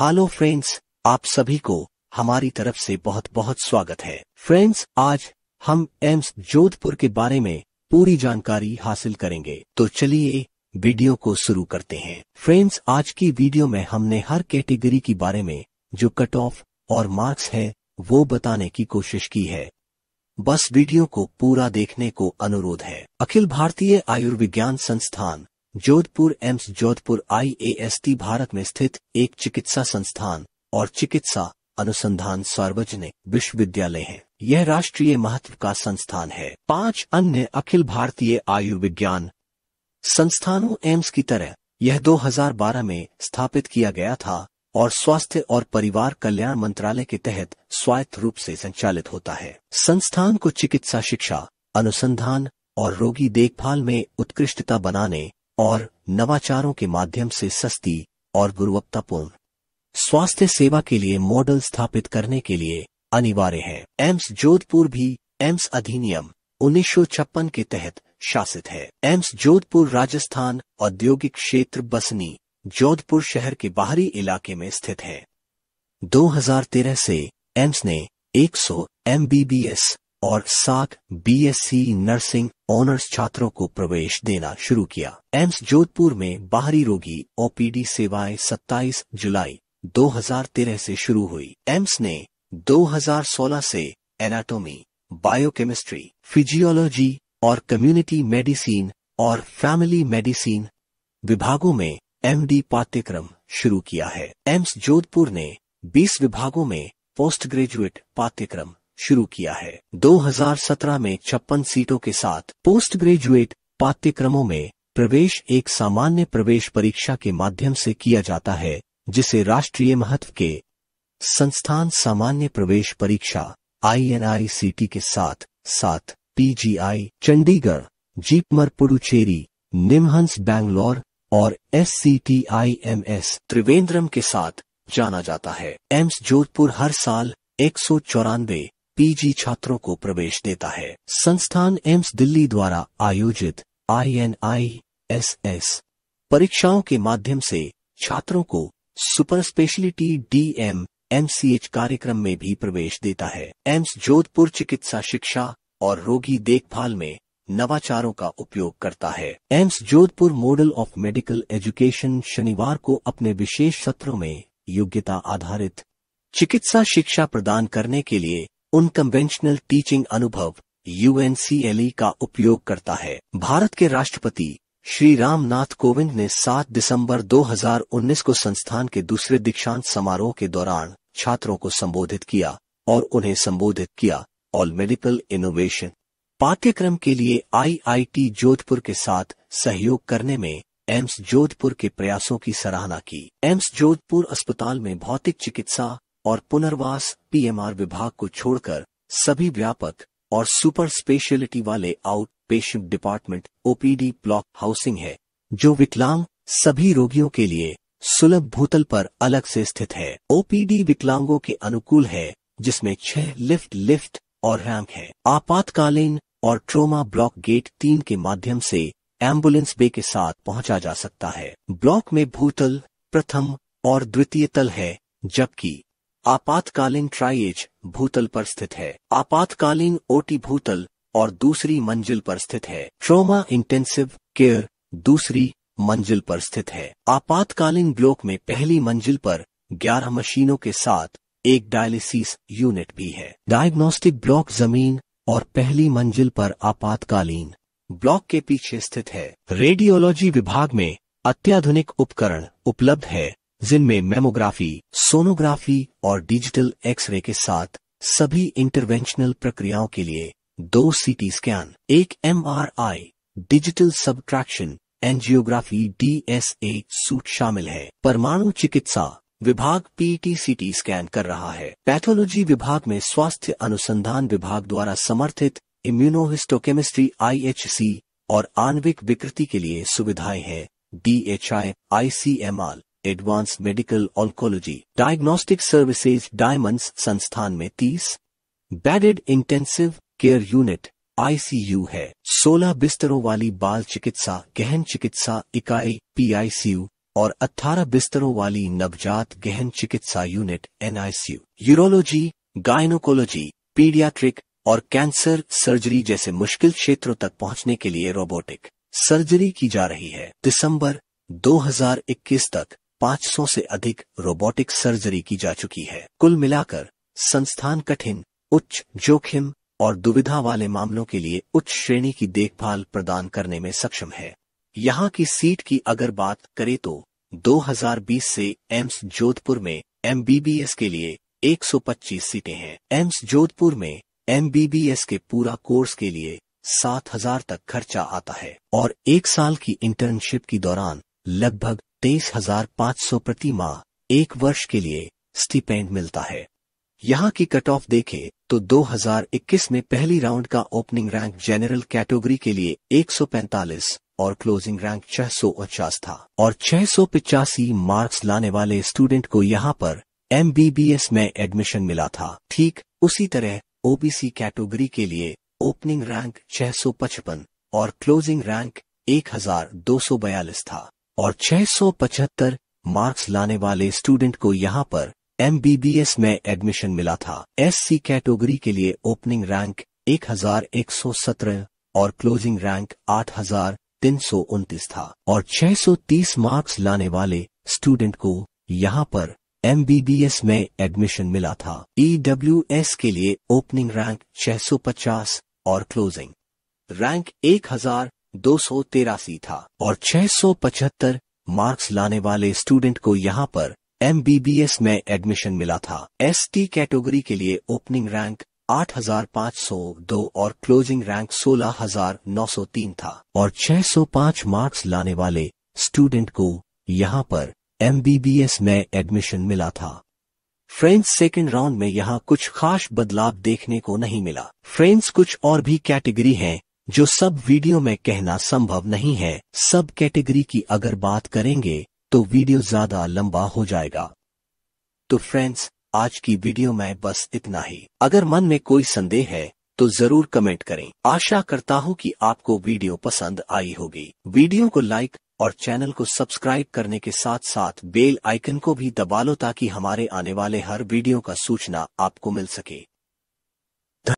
hello friends आप सभी को हमारी तरफ से बहुत बहुत स्वागत है फ्रेंड्स आज हम एम्स जोधपुर के बारे में पूरी जानकारी हासिल करेंगे तो चलिए वीडियो को शुरू करते हैं फ्रेंड्स आज की वीडियो में हमने हर कैटेगरी के बारे में जो कट ऑफ और मार्क्स है वो बताने की कोशिश की है बस वीडियो को पूरा देखने को अनुरोध है अखिल भारतीय आयुर्विज्ञान संस्थान जोधपुर एम्स जोधपुर आईएएसटी भारत में स्थित एक चिकित्सा संस्थान और चिकित्सा अनुसंधान सार्वजनिक विश्वविद्यालय है यह राष्ट्रीय महत्व का संस्थान है पांच अन्य अखिल भारतीय आयुर्विज्ञान संस्थानों एम्स की तरह यह 2012 में स्थापित किया गया था और स्वास्थ्य और परिवार कल्याण मंत्रालय के तहत स्वायत्त रूप से संचालित होता है संस्थान को चिकित्सा शिक्षा अनुसंधान और रोगी देखभाल में उत्कृष्टता बनाने और नवाचारों के माध्यम से सस्ती और गुणवत्तापूर्ण स्वास्थ्य सेवा के लिए मॉडल स्थापित करने के लिए अनिवार्य है एम्स जोधपुर भी एम्स अधिनियम उन्नीस के तहत शासित है एम्स जोधपुर राजस्थान औद्योगिक क्षेत्र बसनी जोधपुर शहर के बाहरी इलाके में स्थित है 2013 से एम्स ने 100 एमबीबीएस और सात बीएससी नर्सिंग ऑनर्स छात्रों को प्रवेश देना शुरू किया एम्स जोधपुर में बाहरी रोगी ओपीडी सेवाएं 27 जुलाई 2013 से शुरू हुई एम्स ने 2016 से एनाटोमी बायोकेमिस्ट्री फिजियोलॉजी और कम्युनिटी मेडिसिन और फैमिली मेडिसिन विभागों में एमडी पाठ्यक्रम शुरू किया है एम्स जोधपुर ने 20 विभागों में पोस्ट ग्रेजुएट पाठ्यक्रम शुरू किया है 2017 में छप्पन सीटों के साथ पोस्ट ग्रेजुएट पाठ्यक्रमों में प्रवेश एक सामान्य प्रवेश परीक्षा के माध्यम से किया जाता है जिसे राष्ट्रीय महत्व के संस्थान सामान्य प्रवेश परीक्षा आई के साथ साथ PGI Chandigarh JIPMER Puducherry NIMHANS Bangalore और S C T I M S Trivandrum के साथ जाना जाता है एम्स जोधपुर हर साल एक सौ चौरानवे पीजी छात्रों को प्रवेश देता है संस्थान एम्स दिल्ली द्वारा आयोजित I N I S S परीक्षाओं के माध्यम से छात्रों को super speciality D M M C H कार्यक्रम में भी प्रवेश देता है एम्स जोधपुर चिकित्सा शिक्षा और रोगी देखभाल में नवाचारों का उपयोग करता है AIIMS Jodhpur model of medical education शनिवार को अपने विशेष सत्रों में योग्यता आधारित चिकित्सा शिक्षा प्रदान करने के लिए अनकन्वेंशनल टीचिंग अनुभव यू e का उपयोग करता है भारत के राष्ट्रपति श्री रामनाथ कोविंद ने 7 दिसंबर 2019 को संस्थान के दूसरे दीक्षांत समारोह के दौरान छात्रों को संबोधित किया और उन्हें संबोधित किया ऑल मेडिकल इनोवेशन पाठ्यक्रम के लिए आईआईटी जोधपुर के साथ सहयोग करने में एम्स जोधपुर के प्रयासों की सराहना की एम्स जोधपुर अस्पताल में भौतिक चिकित्सा और पुनर्वास पीएमआर विभाग को छोड़कर सभी व्यापक और सुपर स्पेशलिटी वाले outpatient department OPD block housing है जो विकलांग सभी रोगियों के लिए सुलभ भूतल पर अलग से स्थित है ओपीडी विकलांगों के अनुकूल है जिसमें छह लिफ्ट लिफ्ट और रैंक है आपातकालीन और ट्रोमा ब्लॉक गेट तीन के माध्यम से एम्बुलेंस बे के साथ पहुंचा जा सकता है ब्लॉक में भूतल प्रथम और द्वितीय तल है जबकि आपातकालीन ट्राइएज भूतल पर स्थित है आपातकालीन ओटी भूतल और दूसरी मंजिल पर स्थित है ट्रोमा इंटेंसिव केयर दूसरी मंजिल पर स्थित है आपातकालीन ब्लॉक में पहली मंजिल पर ग्यारह मशीनों के साथ एक डायलिसिस यूनिट भी है डायग्नोस्टिक ब्लॉक जमीन और पहली मंजिल पर आपातकालीन ब्लॉक के पीछे स्थित है रेडियोलॉजी विभाग में अत्याधुनिक उपकरण उपलब्ध है जिनमें मेमोग्राफी सोनोग्राफी और डिजिटल एक्सरे के साथ सभी इंटरवेंशनल प्रक्रियाओं के लिए दो सीटी स्कैन एक MRI, digital subtraction angiography DSA suite शामिल है परमाणु चिकित्सा विभाग पीटी सीटी स्कैन कर रहा है पैथोलॉजी विभाग में स्वास्थ्य अनुसंधान विभाग द्वारा समर्थित इम्यूनोहिस्टोकेमिस्ट्री आईएचसी और आणविक विकृति के लिए सुविधाएं हैं D H I I C M R advanced medical oncology diagnostic services डायमंड संस्थान में 30 bedded intensive care unit ICU है 16 बिस्तरों वाली बाल चिकित्सा गहन चिकित्सा इकाई पीआईसीयू और 18 बिस्तरों वाली नवजात गहन चिकित्सा unit NICU urology gynaecology paediatric और कैंसर सर्जरी जैसे मुश्किल क्षेत्रों तक पहुंचने के लिए रोबोटिक सर्जरी की जा रही है दिसंबर 2021 तक 500 से अधिक रोबोटिक सर्जरी की जा चुकी है कुल मिलाकर संस्थान कठिन उच्च जोखिम और दुविधा वाले मामलों के लिए उच्च श्रेणी की देखभाल प्रदान करने में सक्षम है यहाँ की सीट की अगर बात करें तो 2020 से एम्स जोधपुर में एम के लिए 125 सीटें हैं एम्स जोधपुर में एम के पूरा कोर्स के लिए 7000 तक खर्चा आता है और एक साल की इंटर्नशिप के दौरान लगभग तेईस हजार पाँच सौ प्रति माह एक वर्ष के लिए स्टीपेंड मिलता है यहाँ की कट ऑफ देखे तो 2021 में पहली राउंड का ओपनिंग रैंक जनरल कैटेगरी के लिए 145 और क्लोजिंग रैंक छह था और छह मार्क्स लाने वाले स्टूडेंट को यहाँ पर एम में एडमिशन मिला था ठीक उसी तरह ओबीसी कैटेगरी के लिए ओपनिंग रैंक छह और क्लोजिंग रैंक एक था और 675 मार्क्स लाने वाले स्टूडेंट को यहाँ पर एमबीबीएस में एडमिशन मिला था एससी कैटेगरी के लिए ओपनिंग रैंक 1117 और क्लोजिंग रैंक आठ था और 630 मार्क्स लाने वाले स्टूडेंट को यहाँ पर एमबीबीएस में एडमिशन मिला था ईडब्ल्यूएस e के लिए ओपनिंग रैंक 650 और क्लोजिंग रैंक एक हजार दो सौ तेरासी था और छह सौ पचहत्तर मार्क्स लाने वाले स्टूडेंट को यहाँ पर एम में एडमिशन मिला था एस टी कैटेगरी के लिए ओपनिंग रैंक 8,502 और क्लोजिंग रैंक 16,903 था और 605 मार्क्स लाने वाले स्टूडेंट को यहाँ पर एम में एडमिशन मिला था फ्रेंच सेकेंड राउंड में यहाँ कुछ खास बदलाव देखने को नहीं मिला फ्रेंच कुछ और भी कैटेगरी हैं जो सब वीडियो में कहना संभव नहीं है सब कैटेगरी की अगर बात करेंगे तो वीडियो ज्यादा लंबा हो जाएगा तो फ्रेंड्स आज की वीडियो में बस इतना ही अगर मन में कोई संदेह है तो जरूर कमेंट करें आशा करता हूँ कि आपको वीडियो पसंद आई होगी वीडियो को लाइक और चैनल को सब्सक्राइब करने के साथ साथ बेल आइकन को भी दबा लो ताकि हमारे आने वाले हर वीडियो का सूचना आपको मिल सके